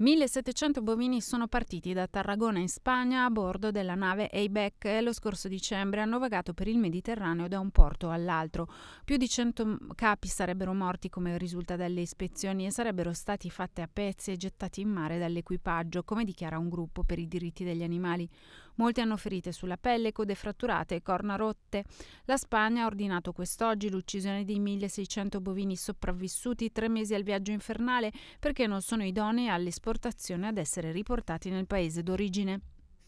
1700 bovini sono partiti da Tarragona in Spagna a bordo della nave Eibeck e lo scorso dicembre hanno vagato per il Mediterraneo da un porto all'altro. Più di 100 capi sarebbero morti come risulta dalle ispezioni e sarebbero stati fatti a pezzi e gettati in mare dall'equipaggio, come dichiara un gruppo per i diritti degli animali. Molti hanno ferite sulla pelle, code fratturate e corna rotte. La Spagna ha ordinato quest'oggi l'uccisione di 1600 bovini sopravvissuti tre mesi al viaggio infernale perché non sono idonei all'esposizione esportazione ad essere riportati nel paese d'origine.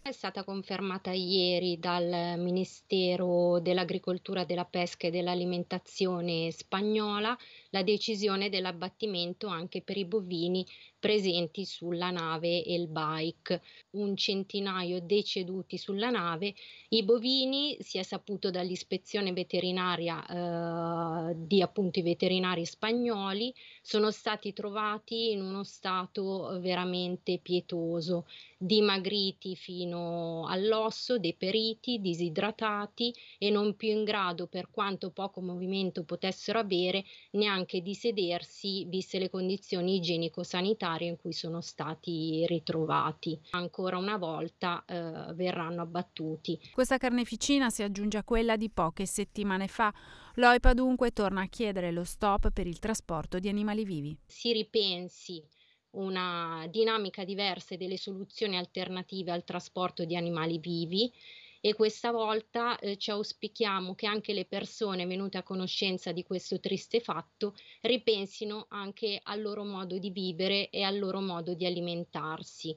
È stata confermata ieri dal Ministero dell'Agricoltura, della Pesca e dell'Alimentazione spagnola la decisione dell'abbattimento anche per i bovini presenti sulla nave e il bike. Un centinaio deceduti sulla nave. I bovini, si è saputo dall'ispezione veterinaria eh, di appunto i veterinari spagnoli, sono stati trovati in uno stato veramente pietoso dimagriti fino all'osso, deperiti, disidratati e non più in grado, per quanto poco movimento potessero avere, neanche di sedersi, viste le condizioni igienico-sanitarie in cui sono stati ritrovati. Ancora una volta eh, verranno abbattuti. Questa carneficina si aggiunge a quella di poche settimane fa. L'OIPA dunque torna a chiedere lo stop per il trasporto di animali vivi. Si ripensi una dinamica diversa e delle soluzioni alternative al trasporto di animali vivi e questa volta eh, ci auspichiamo che anche le persone venute a conoscenza di questo triste fatto ripensino anche al loro modo di vivere e al loro modo di alimentarsi.